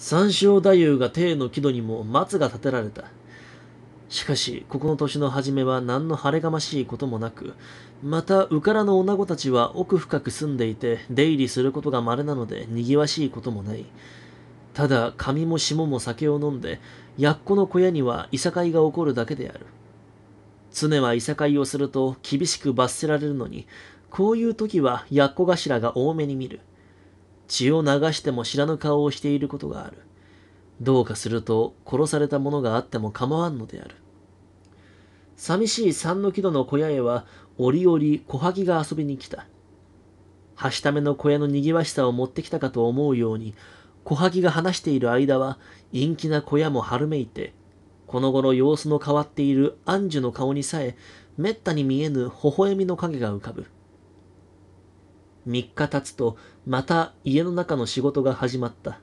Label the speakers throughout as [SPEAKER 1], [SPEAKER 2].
[SPEAKER 1] 三椒太夫が帝の木戸にも松が建てられた。しかし、ここの年の初めは何の晴れがましいこともなく、また、うからの女子たちは奥深く住んでいて、出入りすることが稀なので、賑わしいこともない。ただ、髪も霜も酒を飲んで、やっこの小屋にはいさかいが起こるだけである。常はいさかいをすると厳しく罰せられるのに、こういう時はやっこ頭が多めに見る。血を流しても知らぬ顔をしていることがある。どうかすると殺されたものがあっても構わんのである。寂しい三の木戸の小屋へは折々小萩が遊びに来た。はしための小屋の賑わしさを持ってきたかと思うように、小萩が話している間は陰気な小屋も春めいて、この頃様子の変わっている安寿の顔にさえ、めったに見えぬ微笑みの影が浮かぶ。3日経つと、また家の中の仕事が始まった。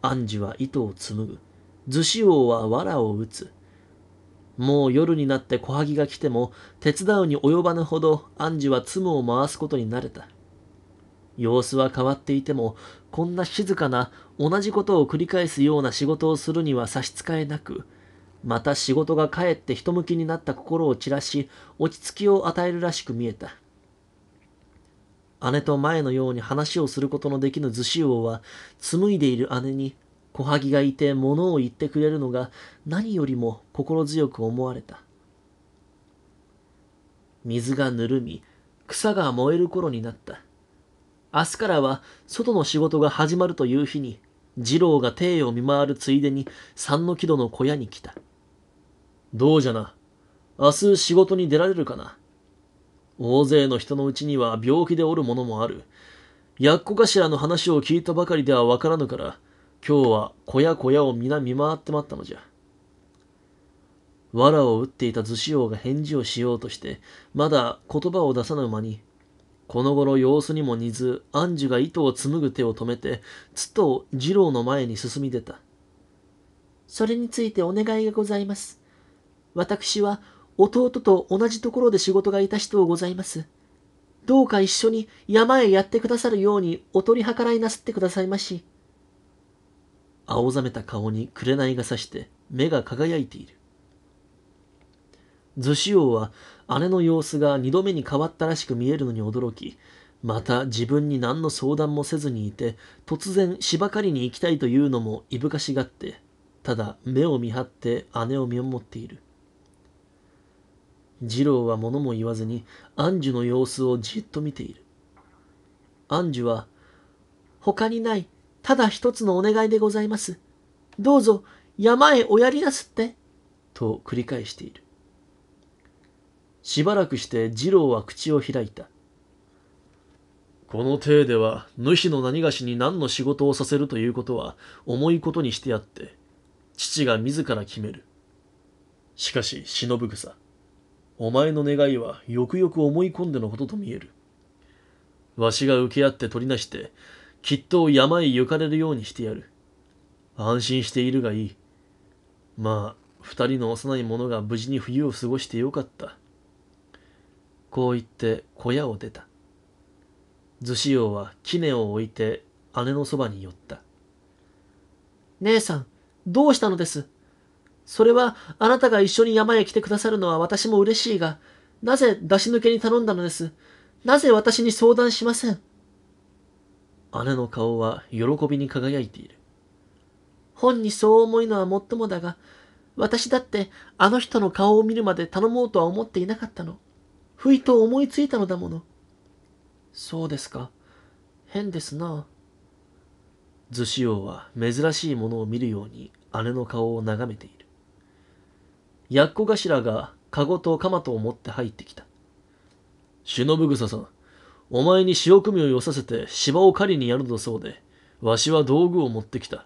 [SPEAKER 1] アンジュは糸を紡ぐ。逗子王は藁を打つ。もう夜になって小萩が来ても、手伝うに及ばぬほど、アンジュは妻を回すことに慣れた。様子は変わっていても、こんな静かな、同じことを繰り返すような仕事をするには差し支えなく、また仕事がかえって人向きになった心を散らし、落ち着きを与えるらしく見えた。姉と前のように話をすることのできぬ図志王は、紡いでいる姉に、小萩がいて物を言ってくれるのが何よりも心強く思われた。水がぬるみ、草が燃える頃になった。明日からは外の仕事が始まるという日に、次郎が帝を見回るついでに三の木戸の小屋に来た。どうじゃな。明日仕事に出られるかな。大勢の人のうちには病気でおる者もある。やっこ頭の話を聞いたばかりではわからぬから、今日は小屋小屋を皆見回ってまったのじゃ。藁を打っていた図子王が返事をしようとして、まだ言葉を出さぬ間に、この頃様子にも似ず、アンが糸を紡ぐ手を止めて、つと二郎の前に進み出た。それについてお願いがございます。私は弟と同じところで仕事がいた人をございます。どうか一緒に山へやってくださるようにお取り計らいなすってくださいまし。青ざめた顔に紅がさして目が輝いている。図子王は姉の様子が二度目に変わったらしく見えるのに驚き、また自分に何の相談もせずにいて、突然芝刈りに行きたいというのもいぶかしがって、ただ目を見張って姉を見守っている。次郎は物も言わずにアンジュの様子をじっと見ている。アンジュは、他にない、ただ一つのお願いでございます。どうぞ、山へおやりなすって。と繰り返している。しばらくして次郎は口を開いた。この体では主の何がしに何の仕事をさせるということは重いことにしてあって父が自ら決めるしかし忍草お前の願いはよくよく思い込んでのことと見える。わしが受け合って取りなして、きっと山へ行かれるようにしてやる。安心しているがいい。まあ、二人の幼い者が無事に冬を過ごしてよかった。こう言って小屋を出た。逗子王は杵を置いて姉のそばに寄った。姉さん、どうしたのですそれはあなたが一緒に山へ来てくださるのは私も嬉しいが、なぜ出し抜けに頼んだのです。なぜ私に相談しません。姉の顔は喜びに輝いている。本にそう思いのはもっともだが、私だってあの人の顔を見るまで頼もうとは思っていなかったの。ふいと思いついたのだもの。そうですか。変ですな。図子王は珍しいものを見るように姉の顔を眺めている。やっこ頭が籠と鎌とを持って入ってきた。忍草さん、お前に潮汲みをよさせて芝を狩りにやるのそうで、わしは道具を持ってきた。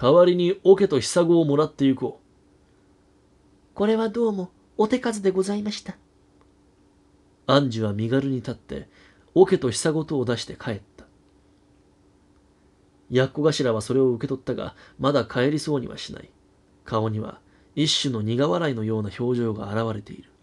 [SPEAKER 1] 代わりに桶とひさごをもらって行こう。これはどうもお手数でございました。あんじは身軽に立って、桶とひさごとを出して帰った。やっこ頭はそれを受け取ったが、まだ帰りそうにはしない。顔には一種の苦笑いのような表情が現れている。